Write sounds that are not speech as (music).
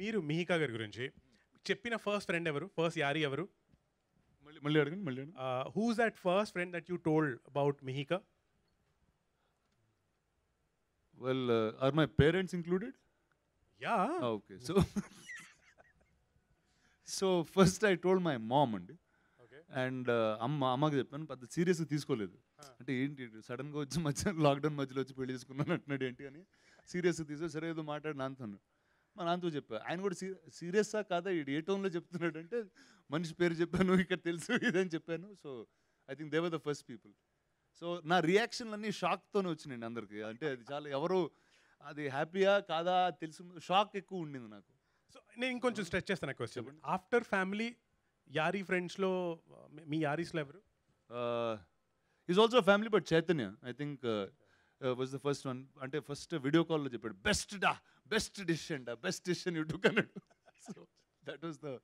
మీరు మిహికా గారి గురించి చెప్పిన ఫస్ట్ ఫ్రెండ్ ఎవరు ఫస్ట్ యారీ ఎవరు మళ్ళీ మళ్ళీ అడగండి మళ్ళీ who's that first friend that you told about Mihika well are my parents included yeah okay so so first I told my mom అండి అండ్ uh, అమ్మ అమ్మకి చెప్పాను పెద్ద సీరియస్ తీసుకోలేదు ah. అంటే ఏంటి సడన్గా వచ్చి మధ్య లాక్డౌన్ (laughs) మధ్యలో వచ్చి పెళ్లి చేసుకున్నాను అంటున్నాడు ఏంటి అని సీరియస్ తీసుకో సరే ఏదో మాట్లాడి నాన్నతాను మా నాన్నతో చెప్పా ఆయన కూడా సీరియస్సా కాదా ఈ ఏ టోన్లో చెప్తున్నాడు అంటే మనిషి పేరు చెప్పాను ఇక్కడ తెలుసు ఇదని చెప్పాను so I think they were the first people so నా రియాక్షన్లన్నీ షాక్తోనే వచ్చినాయండి అందరికి అంటే అది చాలా ఎవరు అది హ్యాపీయా కాదా తెలుసు షాక్ ఎక్కువ ఉండింది నాకు సో నేను ఇంకొంచెం స్ట్రెచ్ చేస్తాను క్వశ్చన్ ఆఫ్టర్ ఫ్యామిలీ యారీ ఫ్రెండ్స్లో మీ యారీస్లో ఎవరు is also family but Chaitanya I think was the first one అంటే ఫస్ట్ వీడియో కాల్లో చెప్పాడు best the best dish and best dish అని యూ టుక్ అన్నాడు సో దట్ వాస్ ద